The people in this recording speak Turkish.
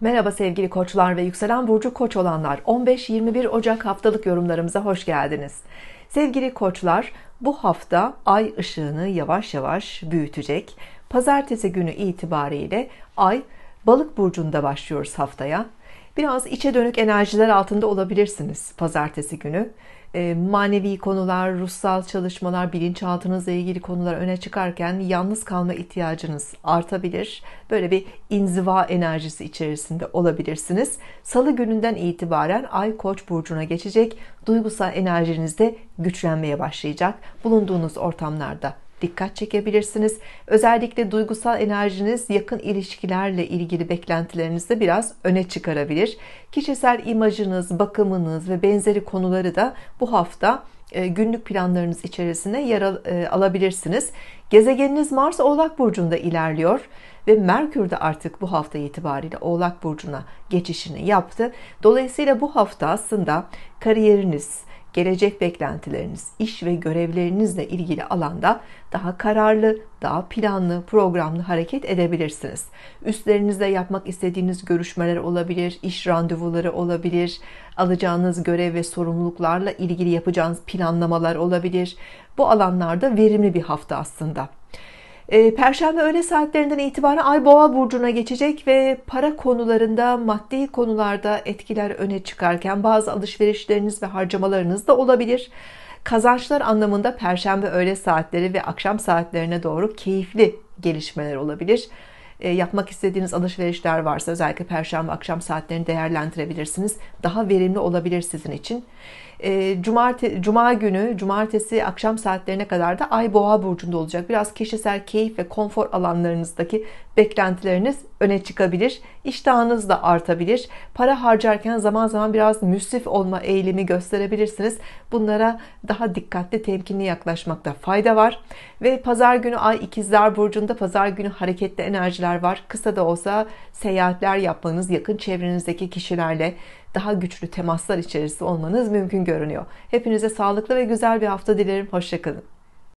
Merhaba sevgili koçlar ve yükselen burcu koç olanlar 15-21 Ocak haftalık yorumlarımıza hoş geldiniz. Sevgili koçlar bu hafta ay ışığını yavaş yavaş büyütecek. Pazartesi günü itibariyle ay balık burcunda başlıyoruz haftaya. Biraz içe dönük enerjiler altında olabilirsiniz pazartesi günü. Ee, manevi konular, ruhsal çalışmalar, bilinçaltınızla ilgili konular öne çıkarken yalnız kalma ihtiyacınız artabilir. Böyle bir inziva enerjisi içerisinde olabilirsiniz. Salı gününden itibaren Ay Koç burcuna geçecek. Duygusal enerjiniz de güçlenmeye başlayacak. Bulunduğunuz ortamlarda dikkat çekebilirsiniz. Özellikle duygusal enerjiniz yakın ilişkilerle ilgili beklentilerinizi biraz öne çıkarabilir. Kişisel imajınız, bakımınız ve benzeri konuları da bu hafta e, günlük planlarınız içerisine yer e, alabilirsiniz. Gezegeniniz Mars Oğlak Burcu'nda ilerliyor ve Merkür de artık bu hafta itibariyle Oğlak Burcu'na geçişini yaptı. Dolayısıyla bu hafta aslında kariyeriniz, gelecek beklentileriniz, iş ve görevlerinizle ilgili alanda daha kararlı, daha planlı, programlı hareket edebilirsiniz. Üstlerinizle yapmak istediğiniz görüşmeler olabilir, iş randevuları olabilir, alacağınız görev ve sorumluluklarla ilgili yapacağınız planlamalar olabilir. Bu alanlarda verimli bir hafta aslında. Ee, perşembe öğle saatlerinden itibaren Ay Boğa burcuna geçecek ve para konularında, maddi konularda etkiler öne çıkarken bazı alışverişleriniz ve harcamalarınız da olabilir. Kazançlar anlamında perşembe öğle saatleri ve akşam saatlerine doğru keyifli gelişmeler olabilir. E, yapmak istediğiniz alışverişler varsa özellikle perşembe akşam saatlerini değerlendirebilirsiniz. Daha verimli olabilir sizin için. E, Cumarte, Cuma günü, cumartesi akşam saatlerine kadar da Ay Boğa burcunda olacak. Biraz kişisel keyif ve konfor alanlarınızdaki beklentileriniz öne çıkabilir. İştahınız da artabilir. Para harcarken zaman zaman biraz müsrif olma eğilimi gösterebilirsiniz. Bunlara daha dikkatli, temkinli yaklaşmakta fayda var. Ve pazar günü Ay İkizler burcunda pazar günü hareketli enerjiler enerjiler var. Kısa da olsa seyahatler yapmanız, yakın çevrenizdeki kişilerle daha güçlü temaslar içerisinde olmanız mümkün görünüyor. Hepinize sağlıklı ve güzel bir hafta dilerim. Hoşçakalın.